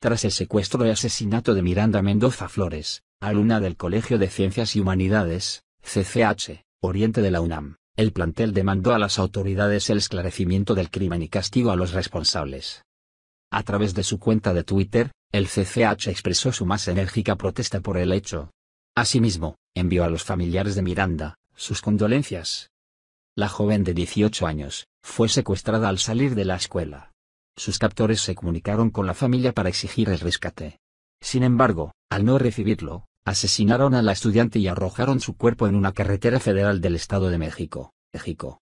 Tras el secuestro y asesinato de Miranda Mendoza Flores, alumna del Colegio de Ciencias y Humanidades, CCH, Oriente de la UNAM, el plantel demandó a las autoridades el esclarecimiento del crimen y castigo a los responsables. A través de su cuenta de Twitter, el CCH expresó su más enérgica protesta por el hecho. Asimismo, envió a los familiares de Miranda, sus condolencias. La joven de 18 años, fue secuestrada al salir de la escuela. Sus captores se comunicaron con la familia para exigir el rescate. Sin embargo, al no recibirlo, asesinaron a la estudiante y arrojaron su cuerpo en una carretera federal del Estado de México, México.